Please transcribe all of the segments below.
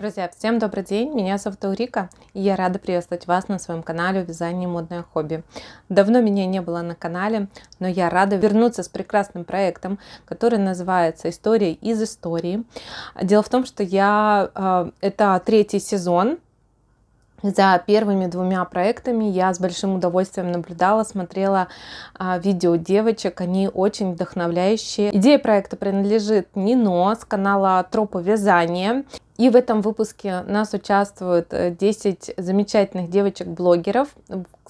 Друзья, всем добрый день, меня зовут Аурика, и я рада приветствовать вас на своем канале «Вязание модное хобби». Давно меня не было на канале, но я рада вернуться с прекрасным проектом, который называется «История из истории». Дело в том, что я... Э, это третий сезон, за первыми двумя проектами я с большим удовольствием наблюдала, смотрела а, видео девочек, они очень вдохновляющие. Идея проекта принадлежит Нино с канала Тропа Вязания. И в этом выпуске у нас участвуют 10 э, замечательных девочек-блогеров,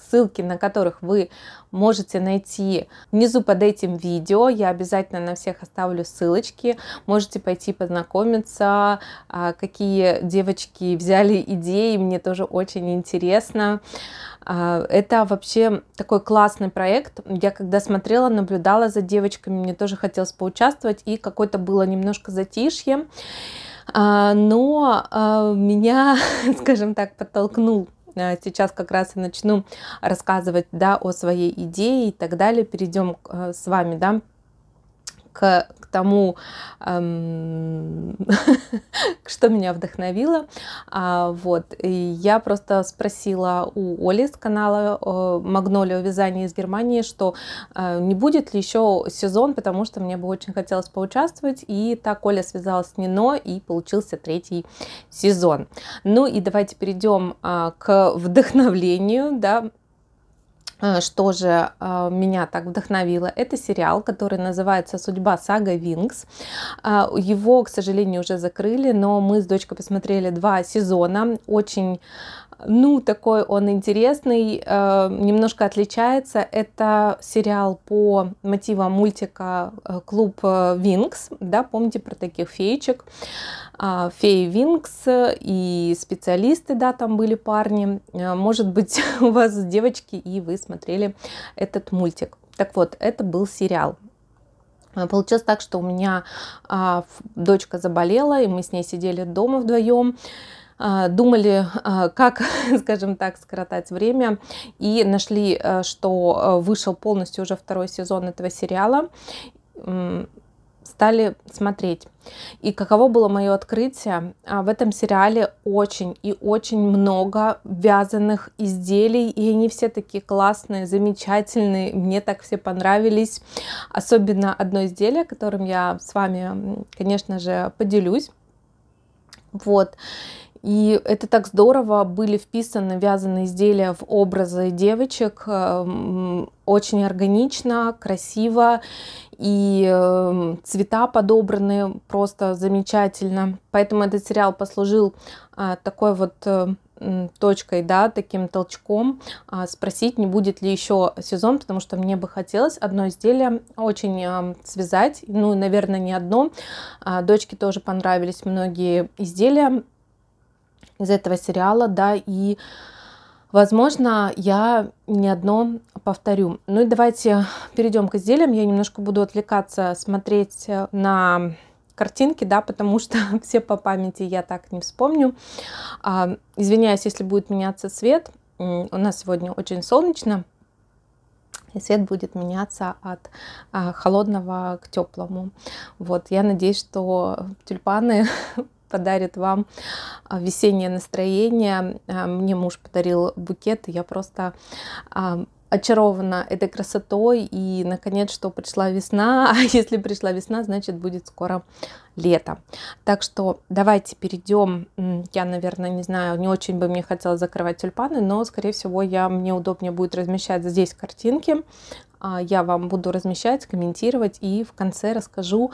ссылки на которых вы можете найти внизу под этим видео. Я обязательно на всех оставлю ссылочки. Можете пойти познакомиться, а, какие девочки взяли идеи. Мне тоже очень интересно. А, это вообще такой классный проект. Я когда смотрела, наблюдала за девочками, мне тоже хотелось поучаствовать, и какое-то было немножко затишье. А, но а, меня, скажем так, подтолкнул а, сейчас как раз и начну рассказывать да, о своей идее и так далее. Перейдем с вами да, к, к тому, эм, что меня вдохновило. А, вот. И я просто спросила у Оли с канала э, Магнолио вязание из Германии, что э, не будет ли еще сезон, потому что мне бы очень хотелось поучаствовать. И так Оля связалась с Нино, и получился третий сезон. Ну и давайте перейдем э, а, к вдохновлению, да, Э, что же э, меня так вдохновило, это сериал, который называется «Судьба сага Винкс». Э, его, к сожалению, уже закрыли, но мы с дочкой посмотрели два сезона. Очень ну, такой он интересный, э, немножко отличается. Это сериал по мотивам мультика э, «Клуб э, Винкс». Да, помните про таких феечек? Э, феи Винкс и специалисты, да, там были парни. Э, может быть, у вас девочки, и вы смотрели этот мультик. Так вот, это был сериал. Получилось так, что у меня а, дочка заболела, и мы с ней сидели дома вдвоем. А, думали, а, как, скажем так, скоротать время, и нашли, э, что э, вышел полностью уже второй сезон этого сериала, стали смотреть. И каково было мое открытие, а, в этом сериале очень и очень много вязаных изделий, и они все такие классные, замечательные, мне так все понравились. Особенно одно изделие, которым я с вами, конечно же, поделюсь. Вот. И это так здорово, были вписаны вязаные изделия в образы девочек, эм, очень органично, красиво, и эм, цвета подобраны просто замечательно. Поэтому этот сериал послужил а, такой вот э, точкой, да, таким толчком а, спросить, не будет ли еще сезон, потому что мне бы хотелось одно изделие очень э, связать, ну, наверное, не одно. А, дочке тоже понравились многие изделия, из этого сериала, да, и, возможно, я не одно повторю. Ну и давайте перейдем к изделиям. Я немножко буду отвлекаться, смотреть э, на картинки, да, потому что все по памяти я так не вспомню. А, извиняюсь, если будет меняться цвет. У нас сегодня очень солнечно, и цвет будет меняться от а, холодного к теплому. Вот, я надеюсь, что тюльпаны подарит вам а, весеннее настроение. А, мне муж подарил букет, и я просто а, очарована этой красотой, и наконец, что пришла весна, а если пришла весна, значит будет скоро лето. Так что давайте перейдем, я, наверное, не знаю, не очень бы мне хотелось закрывать тюльпаны, но, скорее всего, я, мне удобнее будет размещать здесь картинки, а, я вам буду размещать, комментировать и в конце расскажу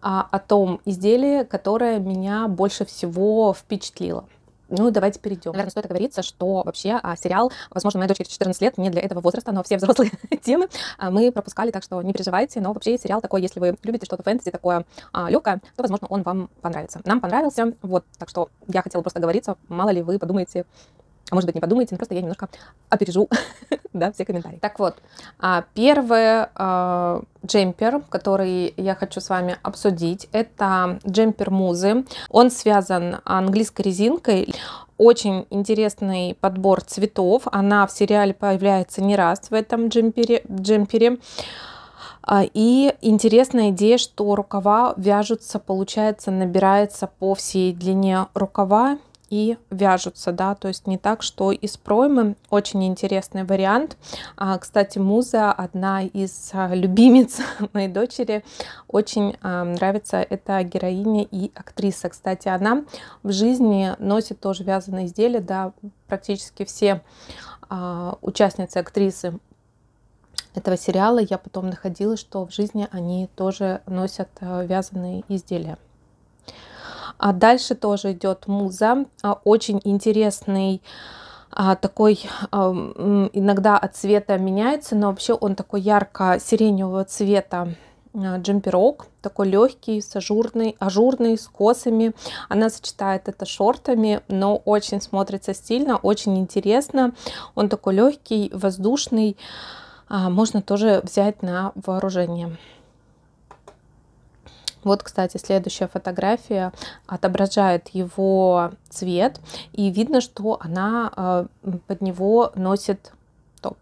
а, о том изделии, которое меня больше всего впечатлило. Ну, давайте перейдем. Наверное, стоит оговориться, что вообще а, сериал, возможно, моей дочери 14 лет, не для этого возраста, но все взрослые темы а, мы пропускали, так что не переживайте. Но вообще сериал такой, если вы любите что-то фэнтези такое а, легкое, то, возможно, он вам понравится. Нам понравился, вот, так что я хотела просто говориться, мало ли вы подумаете а может быть, не подумаете, но просто я немножко опережу да, все комментарии. Так вот, а, первый а, джемпер, который я хочу с вами обсудить, это джемпер Музы. Он связан английской резинкой. Очень интересный подбор цветов. Она в сериале появляется не раз в этом джемпере. джемпере. А, и интересная идея, что рукава вяжутся, получается, набирается по всей длине рукава и вяжутся, да, то есть не так, что из проймы. Очень интересный вариант. А, кстати, муза одна из а, любимец моей дочери. Очень а, нравится эта героиня и актриса. Кстати, она в жизни носит тоже вязаные изделия, да, практически все а, участницы, актрисы этого сериала я потом находила, что в жизни они тоже носят а, вязаные изделия. А дальше тоже идет муза, а, очень интересный а, такой а, иногда от цвета меняется, но вообще он такой ярко-сиреневого цвета джемперок, такой легкий, с ажурный, ажурный, с косами. Она сочетает это шортами, но очень смотрится стильно, очень интересно. Он такой легкий, воздушный, можно тоже взять на вооружение. Вот, кстати, следующая фотография отображает его цвет, и видно, что она э, под него носит топ.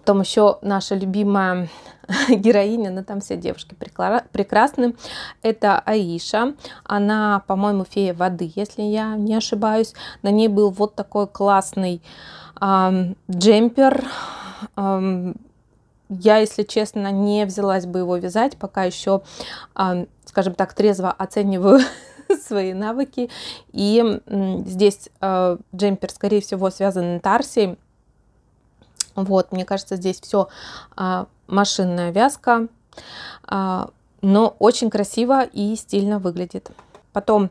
Потом еще наша любимая героиня, но ну, там все девушки прекрасны. Это Аиша. Она, по-моему, фея воды, если я не ошибаюсь. На ней был вот такой классный эм, джемпер. я, если честно, не взялась бы его вязать, пока еще скажем так, трезво оцениваю свои навыки. И здесь э, джемпер, скорее всего, связан с тарсией. Вот, мне кажется, здесь все а, машинная вязка, а, но очень красиво и стильно выглядит. Потом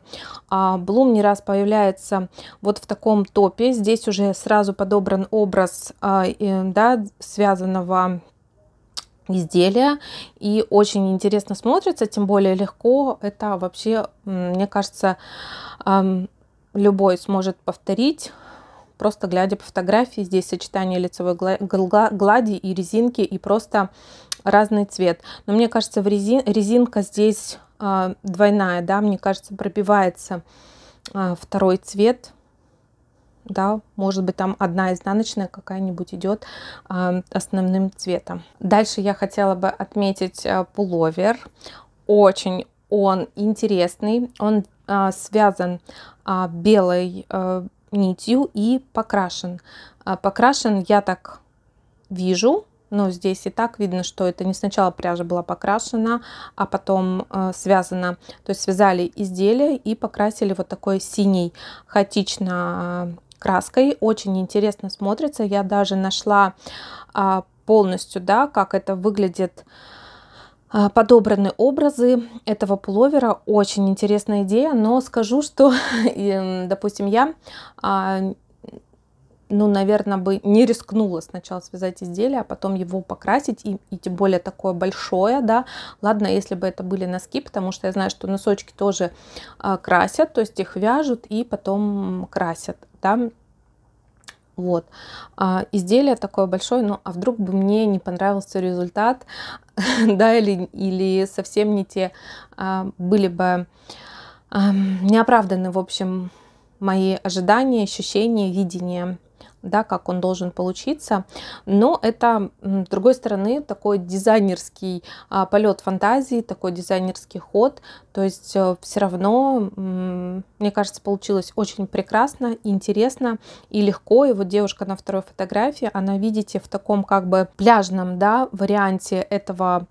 а, Блум не раз появляется вот в таком топе. Здесь уже сразу подобран образ да, связанного изделия и очень интересно смотрится, тем более легко. Это вообще, мне кажется, любой сможет повторить, просто глядя по фотографии. Здесь сочетание лицевой глади и резинки и просто разный цвет. Но мне кажется, в резин, резинка здесь а, двойная, да, мне кажется, пробивается а, второй цвет да, может быть, там одна изнаночная какая-нибудь идет основным цветом. Дальше я хотела бы отметить э, пуловер. Очень он интересный, он а, связан а, белой а, нитью и покрашен. А, покрашен я так вижу, но здесь и так видно, что это не сначала пряжа была покрашена, а потом э, связана. То есть связали изделие и покрасили вот такой синий хаотично а, краской. Очень интересно смотрится. Я даже нашла а, полностью, да, как это выглядит а, подобраны образы этого пуловера. Очень интересная идея, но скажу, что, допустим, я, а, ну, наверное, бы не рискнула сначала связать изделие, а потом его покрасить, и, и тем более такое большое, да. Ладно, если бы это были носки, потому что я знаю, что носочки тоже красят, то есть их вяжут и потом красят да, вот. А, изделие такое большое, ну а вдруг бы мне не понравился результат, да, или, или совсем не те а, были бы а, неоправданы, в общем, мои ожидания, ощущения, видения да, как он должен получиться. Но это, с другой стороны, такой дизайнерский а, полет фантазии, такой дизайнерский ход. То есть э, все равно, мне кажется, получилось очень прекрасно, интересно и легко. И вот девушка на второй фотографии, она, видите, в таком как бы пляжном да, варианте этого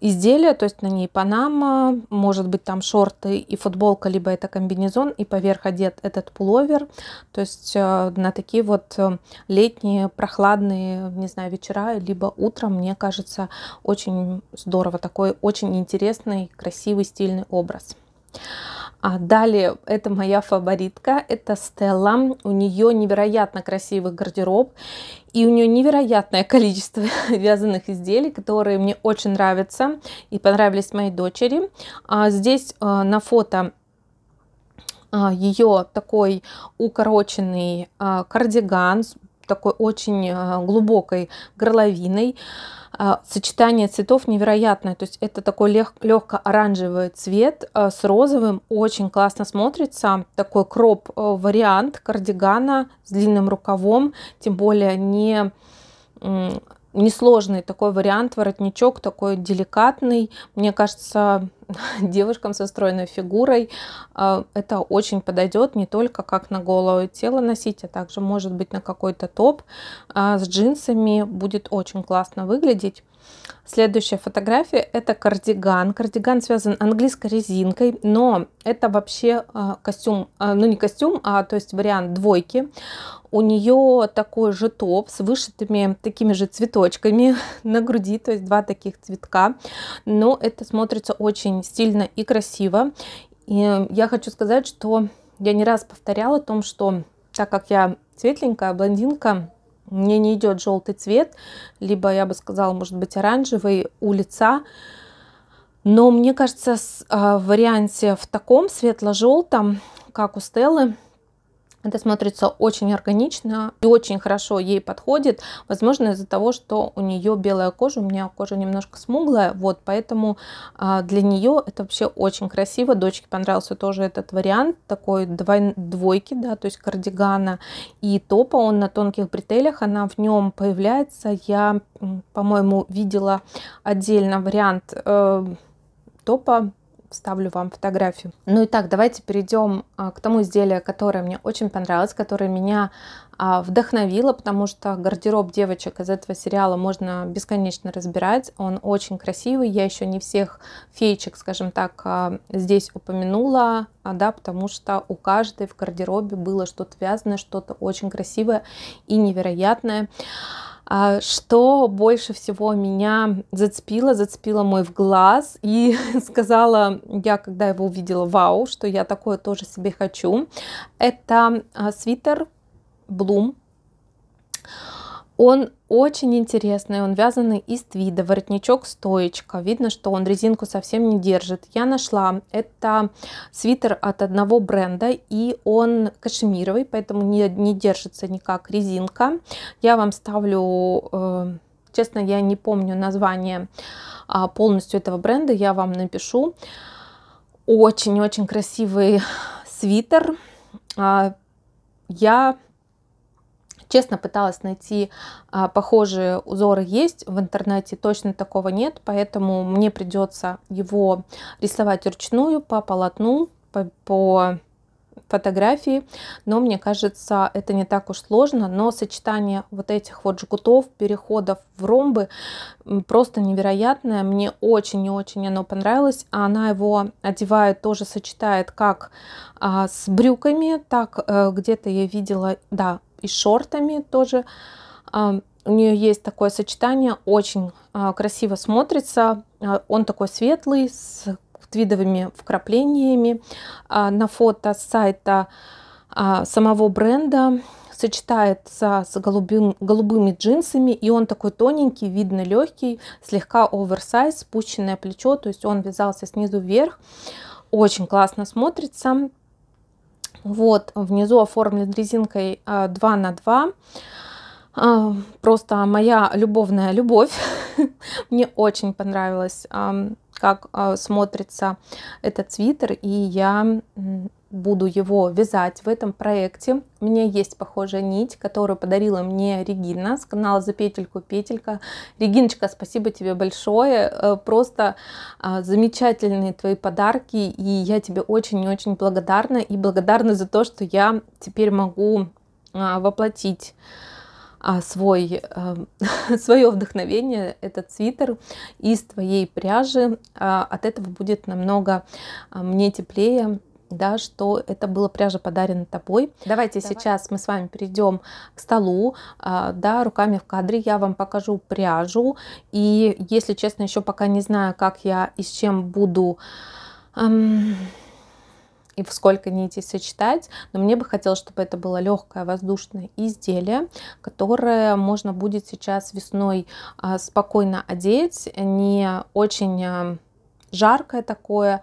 изделия, то есть на ней панама, может быть там шорты и футболка, либо это комбинезон, и поверх одет этот пуловер, то есть э, на такие вот э, летние, прохладные, не знаю, вечера, либо утром, мне кажется, очень здорово, такой очень интересный, красивый, стильный образ. А далее, это моя фаворитка, это Стелла. У нее невероятно красивый гардероб, и у нее невероятное количество вязаных изделий, которые мне очень нравятся и понравились моей дочери. А здесь а, на фото а, ее такой укороченный а, кардиган такой очень э, глубокой горловиной. А, сочетание цветов невероятное. То есть это такой лег, легко-оранжевый цвет а, с розовым. Очень классно смотрится. Такой кроп-вариант а, кардигана с длинным рукавом. Тем более не несложный такой вариант, воротничок такой деликатный. Мне кажется, девушкам со стройной фигурой э, это очень подойдет не только как на голову тело носить, а также может быть на какой-то топ а с джинсами будет очень классно выглядеть. Следующая фотография – это кардиган. Кардиган связан английской резинкой, но это вообще а, костюм, а, ну не костюм, а то есть вариант двойки. У нее такой же топ с вышитыми такими же цветочками на груди, то есть два таких цветка. Но это смотрится очень стильно и красиво. И я хочу сказать, что я не раз повторяла о том, что так как я светленькая, блондинка, мне не идет желтый цвет, либо, я бы сказала, может быть, оранжевый у лица. Но мне кажется, а, в варианте в таком светло-желтом, как у Стеллы, это смотрится очень органично и очень хорошо ей подходит. Возможно, из-за того, что у нее белая кожа, у меня кожа немножко смуглая, вот, поэтому а, для нее это вообще очень красиво. Дочке понравился тоже этот вариант, такой двой, двойки, да, то есть кардигана и топа, он на тонких бретелях, она в нем появляется. Я, по-моему, видела отдельно вариант э, топа вставлю вам фотографию. Ну и так, давайте перейдем а, к тому изделию, которое мне очень понравилось, которое меня а, вдохновило, потому что гардероб девочек из этого сериала можно бесконечно разбирать. Он очень красивый. Я еще не всех феечек, скажем так, а, здесь упомянула, да, потому что у каждой в гардеробе было что-то вязаное, что-то очень красивое и невероятное. А что больше всего меня зацепило, зацепило мой в глаз и сказала я, когда его увидела, вау, что я такое тоже себе хочу. Это а, свитер Bloom он очень интересный, он вязаный из твида, воротничок стоечка. Видно, что он резинку совсем не держит. Я нашла, это свитер от одного бренда, и он кашемировый, поэтому не, не держится никак резинка. Я вам ставлю, э, честно, я не помню название э, полностью этого бренда, я вам напишу. Очень-очень красивый свитер. Э, я Честно пыталась найти а, похожие узоры есть, в интернете точно такого нет, поэтому мне придется его рисовать ручную по полотну, по, по фотографии, но мне кажется, это не так уж сложно, но сочетание вот этих вот жгутов, переходов в ромбы просто невероятное, мне очень и очень оно понравилось, а она его одевает, тоже сочетает как а, с брюками, так а, где-то я видела, да, и шортами тоже. А, у нее есть такое сочетание, очень а, красиво смотрится. А, он такой светлый, с твидовыми вкраплениями. На фото с сайта самого бренда сочетается с голубым, голубыми джинсами, и он такой тоненький, видно легкий, слегка оверсайз, спущенное плечо, то есть он вязался снизу вверх. Очень классно смотрится. Вот, внизу оформлен резинкой 2 а, на 2 а, просто моя любовная любовь. Мне очень понравилось, как а, смотрится этот свитер, и я буду его вязать в этом проекте. У меня есть похожая нить, которую подарила мне Регина с канала «За петельку петелька». Региночка, спасибо тебе большое. Э, просто а, замечательные твои подарки. И я тебе очень-очень благодарна. И благодарна за то, что я теперь могу а, воплотить а, свой, э, свое вдохновение, этот свитер из твоей пряжи. От этого будет намного мне теплее, да, что это было пряжа подарена тобой. Давайте Давай. сейчас мы с вами перейдем к столу, а, да, руками в кадре я вам покажу пряжу, и если честно, еще пока не знаю, как я и с чем буду эм, и в сколько нитей сочетать, но мне бы хотелось, чтобы это было легкое воздушное изделие, которое можно будет сейчас весной э, спокойно одеть, не очень... Э, жаркое такое,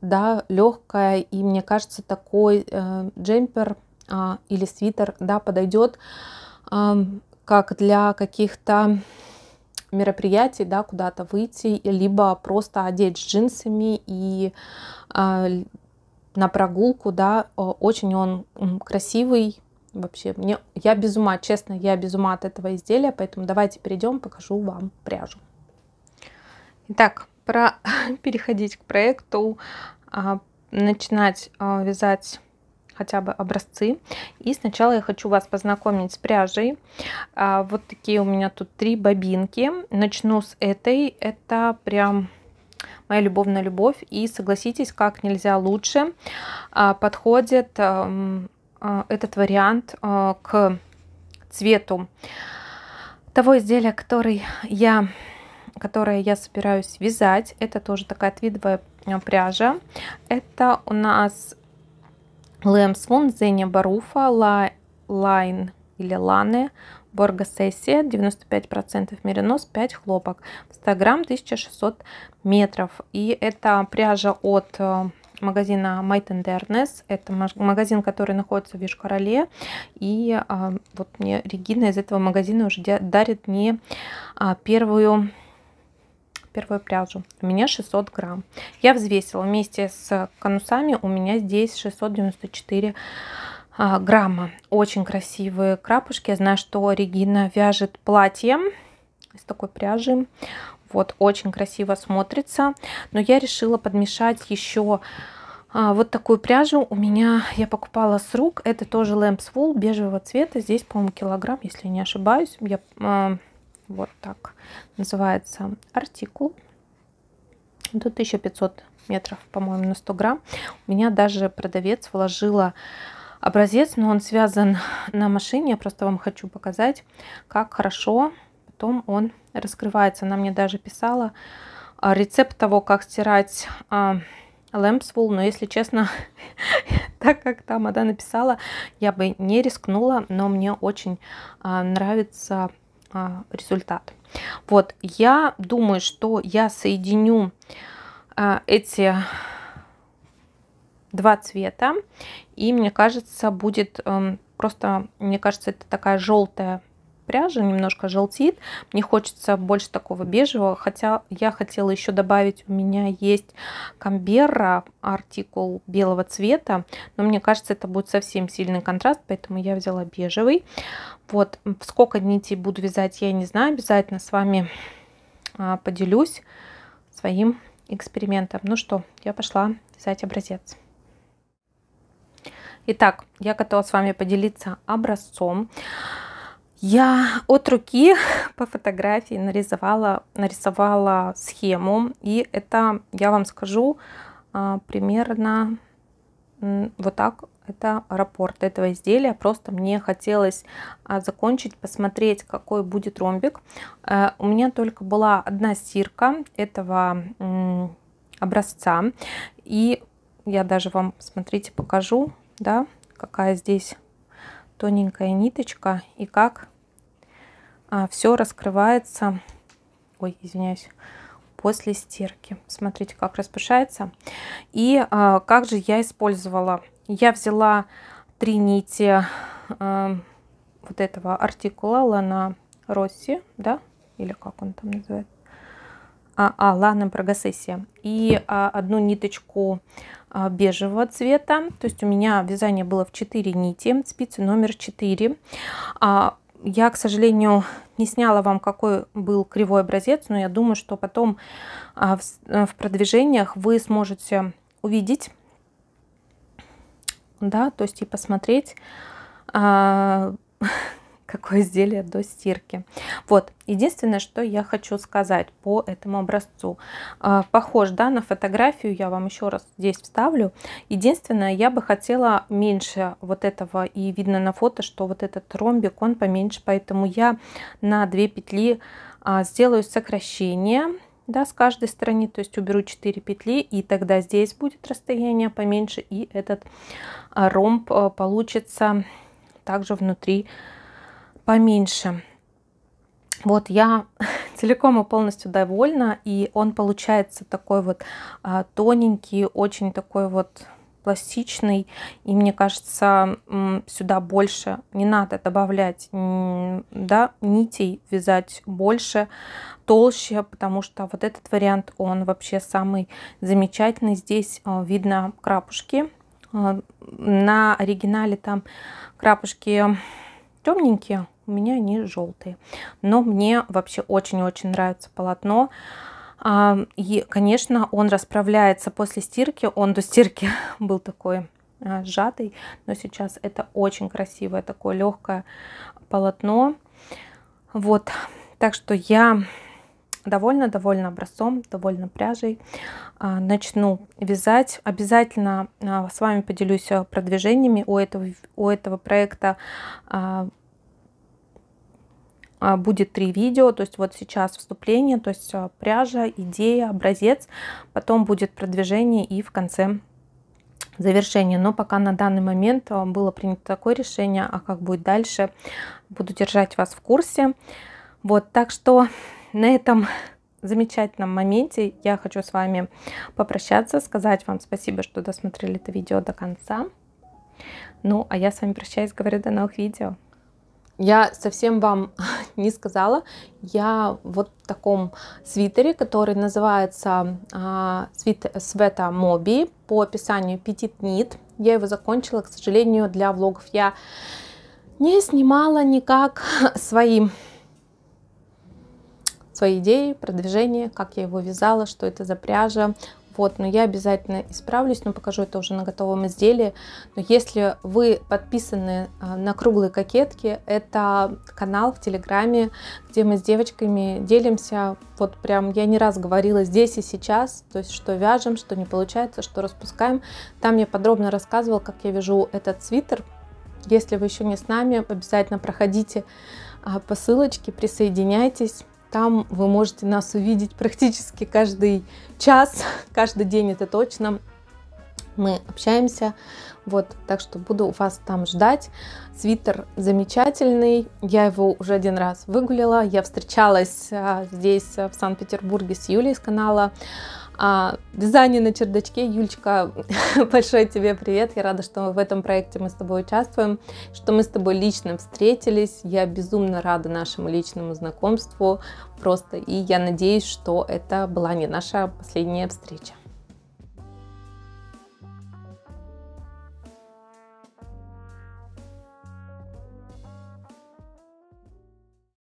да, легкое, и мне кажется, такой э, джемпер э, или свитер, да, подойдет э, как для каких-то мероприятий, да, куда-то выйти, либо просто одеть с джинсами и э, на прогулку, да, очень он красивый, вообще мне я без ума честно я без ума от этого изделия поэтому давайте перейдем покажу вам пряжу итак про переходить к проекту, а, начинать а, вязать хотя бы образцы. И сначала я хочу вас познакомить с пряжей. А, вот такие у меня тут три бобинки. Начну с этой. Это прям моя любовная любовь. И согласитесь, как нельзя лучше подходит этот вариант к цвету того изделия, который я которое я собираюсь вязать. Это тоже такая твидовая э, пряжа. Это у нас Лэмслун Зеня Баруфа Лайн или Ланы Боргосессия 95% меринос 5 хлопок 100 грамм 1600 метров. И это пряжа от э, магазина My Tenderness. Это магазин, который находится в Вишкороле. И а, вот мне Регина из этого магазина уже дарит мне а, первую первую пряжу. У меня 600 грамм. Я взвесила вместе с конусами. У меня здесь 694 а, грамма. Очень красивые крапушки. Я знаю, что Регина вяжет платье из такой пряжи. Вот, очень красиво смотрится. Но я решила подмешать еще а, вот такую пряжу у меня я покупала с рук. Это тоже Lamps Wool бежевого цвета. Здесь, по-моему, килограмм, если не ошибаюсь. Я а, вот так называется артикул. Тут 1500 метров, по-моему, на 100 грамм. У меня даже продавец вложила образец, но он связан на машине. Я просто вам хочу показать, как хорошо потом он раскрывается. Она мне даже писала а, рецепт того, как стирать лэмпсвул, а, но если честно, так как там она написала, я бы не рискнула, но мне очень а, нравится а, результат. Вот, я думаю, что я соединю а, эти два цвета, и мне кажется, будет эм, просто, мне кажется, это такая желтая Пряжа немножко желтит. Мне хочется больше такого бежевого, хотя я хотела еще добавить, у меня есть камбера, артикул белого цвета, но мне кажется, это будет совсем сильный контраст, поэтому я взяла бежевый. Вот, сколько нитей буду вязать, я не знаю, обязательно с вами а, поделюсь своим экспериментом. Ну что, я пошла вязать образец. Итак, я готова с вами поделиться образцом. Я от руки по фотографии нарисовала, нарисовала схему, и это, я вам скажу, а, примерно вот так это раппорт этого изделия. Просто мне хотелось а, закончить, посмотреть, какой будет ромбик. А, у меня только была одна стирка этого образца. И я даже вам, смотрите, покажу, да, какая здесь тоненькая ниточка и как а, все раскрывается, ой, извиняюсь, после стирки. Смотрите, как распушается. И а, как же я использовала? Я взяла три нити эм, вот этого артикула Лана Росси, да, или как он там называется? А, а Лана Брагосессия. И а, одну ниточку а, бежевого цвета. То есть у меня вязание было в 4 нити, спицы номер 4. А, я, к сожалению, не сняла вам, какой был кривой образец, но я думаю, что потом а, э, в продвижениях вы сможете увидеть, да, то есть и посмотреть, а, какое изделие до стирки. Вот, единственное, что я хочу сказать по этому образцу. А, похож, да, на фотографию, я вам еще раз здесь вставлю. Единственное, я бы хотела меньше вот этого, и видно на фото, что вот этот ромбик, он поменьше, поэтому я на две петли а, сделаю сокращение да, с каждой стороны, то есть уберу 4 петли, и тогда здесь будет расстояние поменьше, и этот а, ромб э, получится также внутри поменьше. Вот я целиком и полностью довольна, и он получается такой вот а, тоненький, очень такой вот пластичный, и мне кажется, сюда больше не надо добавлять да, нитей, вязать больше, толще, потому что вот этот вариант, он вообще самый замечательный. Здесь а, видно крапушки. А, на оригинале там крапушки темненькие, у меня они желтые. Но мне вообще очень-очень нравится полотно. А, и, конечно, он расправляется после стирки. Он до стирки был такой а, сжатый, но сейчас это очень красивое такое легкое полотно. Вот, так что я довольно довольна образцом, довольно пряжей. А, начну вязать. Обязательно с вами поделюсь э, продвижениями у этого, у этого проекта а, будет три видео, то есть вот сейчас вступление, то есть а, пряжа, идея, образец, потом будет продвижение и в конце завершение. Но пока на данный момент а, было принято такое решение, а как будет дальше, буду держать вас в курсе. Вот, так что на этом замечательном моменте я хочу с вами попрощаться, сказать вам спасибо, что досмотрели это видео до конца. Ну, а я с вами прощаюсь, говорю до новых видео. Я совсем вам не сказала. Я вот в таком свитере, который называется а, свит Света Моби по описанию Petit нит. Я его закончила, к сожалению, для влогов я не снимала никак свои свои идеи, продвижения, как я его вязала, что это за пряжа, вот, но я обязательно исправлюсь, но покажу это уже на готовом изделии. Но если вы подписаны а, на круглые кокетки, это канал в Телеграме, где мы с девочками делимся, вот прям я не раз говорила здесь и сейчас, то есть что вяжем, что не получается, что распускаем. Там я подробно рассказывала, как я вяжу этот свитер. Если вы еще не с нами, обязательно проходите а, по ссылочке, присоединяйтесь. Там вы можете нас увидеть практически каждый час, каждый день это точно. Мы общаемся, вот, так что буду вас там ждать. Свитер замечательный, я его уже один раз выгулила. Я встречалась а, здесь, а, в Санкт-Петербурге, с Юлей с канала а, дизайне на чердачке. Юлечка, большой тебе привет. Я рада, что в этом проекте мы с тобой участвуем, что мы с тобой лично встретились. Я безумно рада нашему личному знакомству просто. И я надеюсь, что это была не наша последняя встреча.